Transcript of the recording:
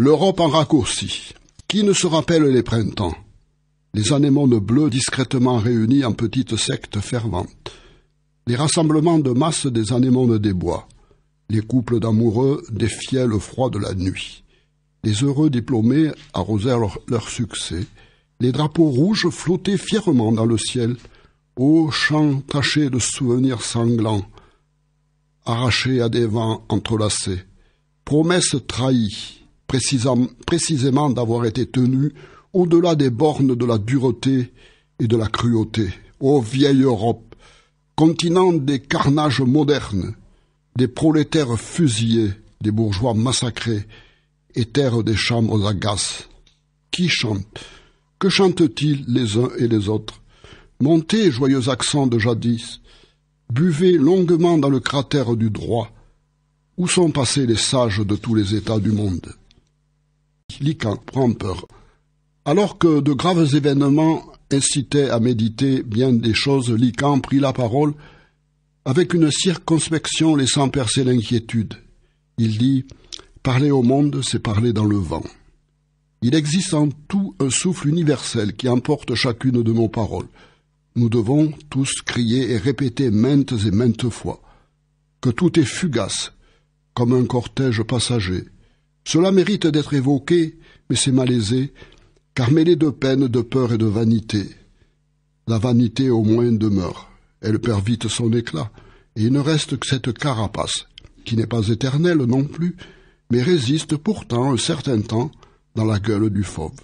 L'Europe en raccourci. Qui ne se rappelle les printemps Les anémones bleues discrètement réunies en petites sectes ferventes. Les rassemblements de masse des anémones des bois. Les couples d'amoureux défiaient le froid de la nuit. Les heureux diplômés arrosèrent leur, succès. Les drapeaux rouges flottaient fièrement dans le ciel. Ô champs tachés de souvenirs sanglants, arrachés à des vents entrelacés, promesses trahies, précisément d'avoir été tenu au-delà des bornes de la dureté et de la cruauté. Ô vieille Europe, continent des carnages modernes, des prolétaires fusillés, des bourgeois massacrés, et terre des chambres aux agaces Qui chante Que chantent-ils les uns et les autres Montez, joyeux accents de jadis, buvez longuement dans le cratère du droit. Où sont passés les sages de tous les états du monde prend peur. Alors que de graves événements incitaient à méditer bien des choses, Lican prit la parole avec une circonspection laissant percer l'inquiétude. Il dit Parler au monde, c'est parler dans le vent. Il existe en tout un souffle universel qui emporte chacune de nos paroles. Nous devons tous crier et répéter maintes et maintes fois que tout est fugace, comme un cortège passager, cela mérite d'être évoqué, mais c'est malaisé, car mêlé de peine, de peur et de vanité. La vanité au moins demeure, elle perd vite son éclat, et il ne reste que cette carapace, qui n'est pas éternelle non plus, mais résiste pourtant un certain temps dans la gueule du fauve.